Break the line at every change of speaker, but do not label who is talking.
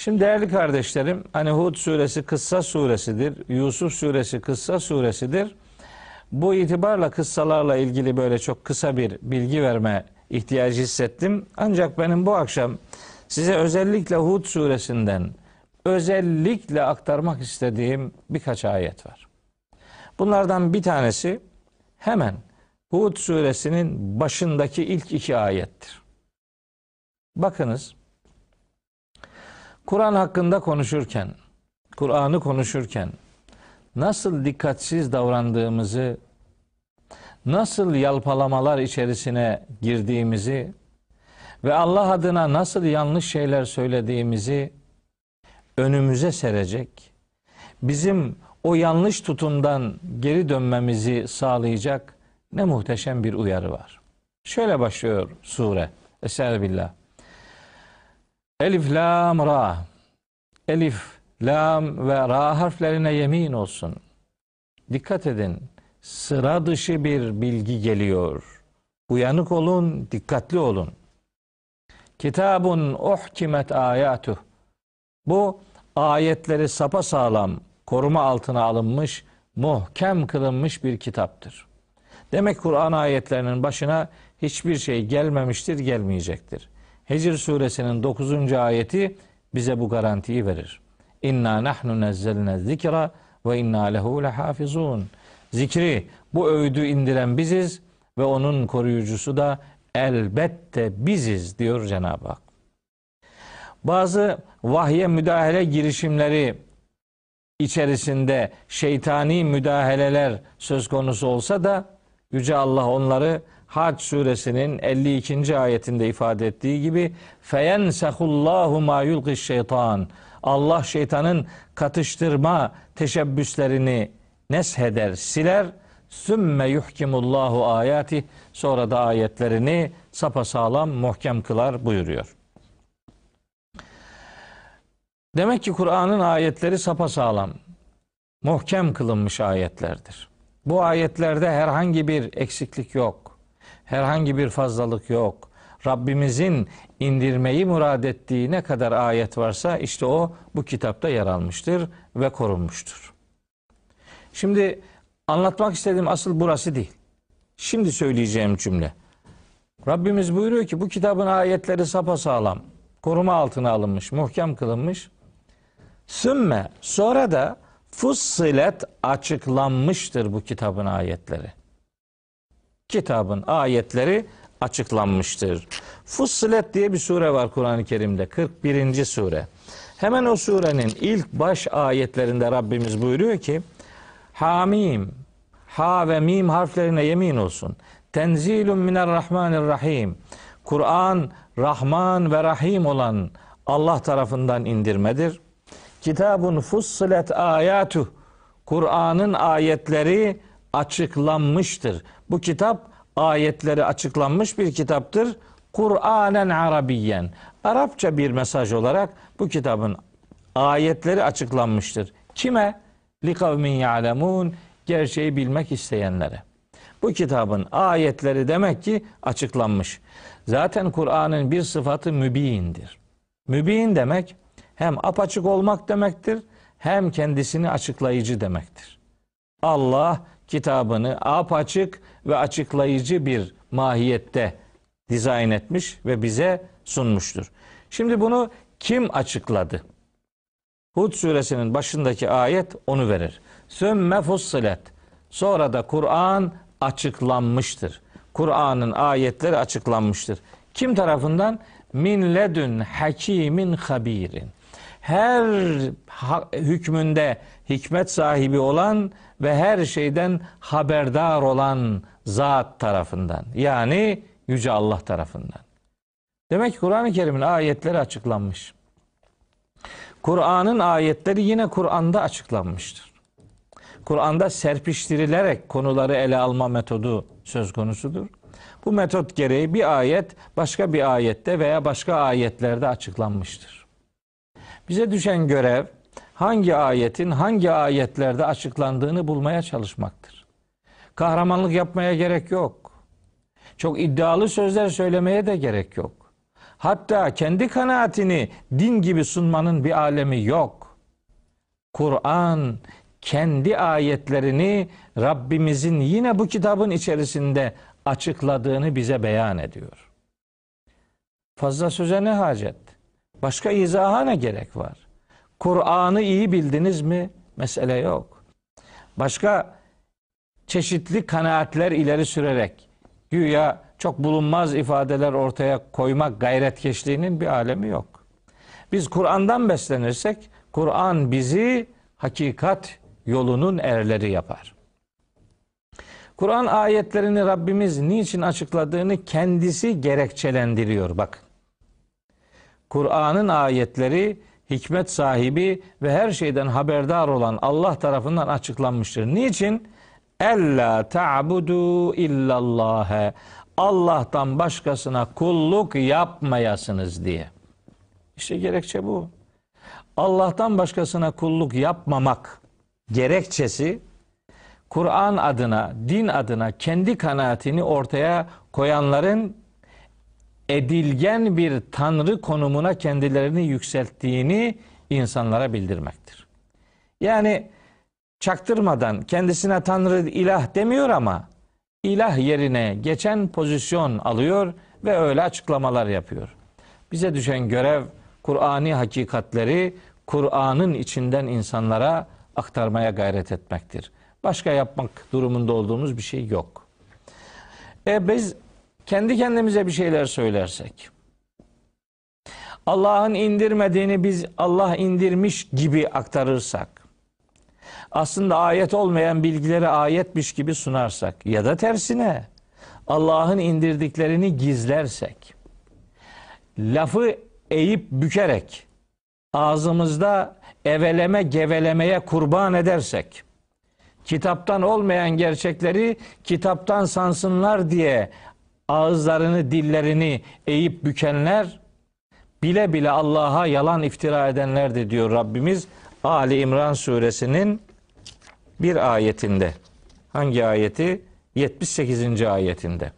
Şimdi değerli kardeşlerim hani Hud suresi kıssa suresidir. Yusuf suresi kıssa suresidir. Bu itibarla kıssalarla ilgili böyle çok kısa bir bilgi verme ihtiyacı hissettim. Ancak benim bu akşam size özellikle Hud suresinden özellikle aktarmak istediğim birkaç ayet var. Bunlardan bir tanesi hemen Hud suresinin başındaki ilk iki ayettir. Bakınız Kur'an hakkında konuşurken, Kur'an'ı konuşurken nasıl dikkatsiz davrandığımızı, nasıl yalpalamalar içerisine girdiğimizi ve Allah adına nasıl yanlış şeyler söylediğimizi önümüze serecek, bizim o yanlış tutumdan geri dönmemizi sağlayacak ne muhteşem bir uyarı var. Şöyle başlıyor sure. Eser billah. Elif, lam, ra. Elif, lam ve ra harflerine yemin olsun. Dikkat edin. Sıra dışı bir bilgi geliyor. Uyanık olun, dikkatli olun. Kitabun uhkimet Ayatu, Bu ayetleri sapa sağlam koruma altına alınmış, muhkem kılınmış bir kitaptır. Demek Kur'an ayetlerinin başına hiçbir şey gelmemiştir, gelmeyecektir. Hicr suresinin 9. ayeti bize bu garantiyi verir. İnna nahnu nezzelne zikra ve inna lehu lehafizun. Zikri bu öğüdü indiren biziz ve onun koruyucusu da elbette biziz diyor Cenab-ı Hak. Bazı vahye müdahale girişimleri içerisinde şeytani müdahaleler söz konusu olsa da Yüce Allah onları Hac suresinin 52. ayetinde ifade ettiği gibi feyensekullahu ma yulkiş şeytan. Allah şeytanın katıştırma teşebbüslerini nesheder, siler. Sümme yuhkimullahu ayati. Sonra da ayetlerini sapasağlam muhkem kılar buyuruyor. Demek ki Kur'an'ın ayetleri sapasağlam, muhkem kılınmış ayetlerdir. Bu ayetlerde herhangi bir eksiklik yok. Herhangi bir fazlalık yok. Rabbimizin indirmeyi murad ettiği ne kadar ayet varsa işte o bu kitapta yer almıştır ve korunmuştur. Şimdi anlatmak istediğim asıl burası değil. Şimdi söyleyeceğim cümle. Rabbimiz buyuruyor ki bu kitabın ayetleri sapasağlam, koruma altına alınmış, muhkem kılınmış. Sümme sonra da fussilet açıklanmıştır bu kitabın ayetleri kitabın ayetleri açıklanmıştır. Fussilet diye bir sure var Kur'an-ı Kerim'de 41. sure. Hemen o surenin ilk baş ayetlerinde Rabbimiz buyuruyor ki Hamim, ha ve mim harflerine yemin olsun. Tenzilun minar Rahmanir minerrahmanirrahim. Kur'an Rahman ve Rahim olan Allah tarafından indirmedir. Kitabun fussilet ayatu. Kur'an'ın ayetleri açıklanmıştır. Bu kitap ayetleri açıklanmış bir kitaptır. Kur'anen Arabiyen. Arapça bir mesaj olarak bu kitabın ayetleri açıklanmıştır. Kime? Li kavmin ya'lemun. Gerçeği bilmek isteyenlere. Bu kitabın ayetleri demek ki açıklanmış. Zaten Kur'an'ın bir sıfatı mübiyindir. Mübiyin demek hem apaçık olmak demektir hem kendisini açıklayıcı demektir. Allah kitabını apaçık ve açıklayıcı bir mahiyette dizayn etmiş ve bize sunmuştur. Şimdi bunu kim açıkladı? Hud suresinin başındaki ayet onu verir. Sömme fussilet. Sonra da Kur'an açıklanmıştır. Kur'an'ın ayetleri açıklanmıştır. Kim tarafından? Min ledün hakimin habirin her hükmünde hikmet sahibi olan ve her şeyden haberdar olan zat tarafından. Yani Yüce Allah tarafından. Demek ki Kur'an-ı Kerim'in ayetleri açıklanmış. Kur'an'ın ayetleri yine Kur'an'da açıklanmıştır. Kur'an'da serpiştirilerek konuları ele alma metodu söz konusudur. Bu metot gereği bir ayet başka bir ayette veya başka ayetlerde açıklanmıştır. Bize düşen görev hangi ayetin hangi ayetlerde açıklandığını bulmaya çalışmaktır. Kahramanlık yapmaya gerek yok. Çok iddialı sözler söylemeye de gerek yok. Hatta kendi kanaatini din gibi sunmanın bir alemi yok. Kur'an kendi ayetlerini Rabbimizin yine bu kitabın içerisinde açıkladığını bize beyan ediyor. Fazla söze ne hacet? Başka izaha ne gerek var? Kur'an'ı iyi bildiniz mi? Mesele yok. Başka çeşitli kanaatler ileri sürerek güya çok bulunmaz ifadeler ortaya koymak gayretkeşliğinin bir alemi yok. Biz Kur'an'dan beslenirsek Kur'an bizi hakikat yolunun erleri yapar. Kur'an ayetlerini Rabbimiz niçin açıkladığını kendisi gerekçelendiriyor. Bakın Kur'an'ın ayetleri hikmet sahibi ve her şeyden haberdar olan Allah tarafından açıklanmıştır. Niçin? Ella ta'budu illallâhe. Allah'tan başkasına kulluk yapmayasınız diye. İşte gerekçe bu. Allah'tan başkasına kulluk yapmamak gerekçesi Kur'an adına, din adına kendi kanaatini ortaya koyanların edilgen bir tanrı konumuna kendilerini yükselttiğini insanlara bildirmektir. Yani çaktırmadan kendisine tanrı ilah demiyor ama ilah yerine geçen pozisyon alıyor ve öyle açıklamalar yapıyor. Bize düşen görev Kur'an'ı hakikatleri Kur'an'ın içinden insanlara aktarmaya gayret etmektir. Başka yapmak durumunda olduğumuz bir şey yok. E biz kendi kendimize bir şeyler söylersek, Allah'ın indirmediğini biz Allah indirmiş gibi aktarırsak, aslında ayet olmayan bilgileri ayetmiş gibi sunarsak ya da tersine Allah'ın indirdiklerini gizlersek, lafı eğip bükerek, ağzımızda eveleme gevelemeye kurban edersek, kitaptan olmayan gerçekleri kitaptan sansınlar diye ağızlarını dillerini eğip bükenler bile bile Allah'a yalan iftira edenlerdir diyor Rabbimiz Ali İmran suresinin bir ayetinde. Hangi ayeti? 78. ayetinde.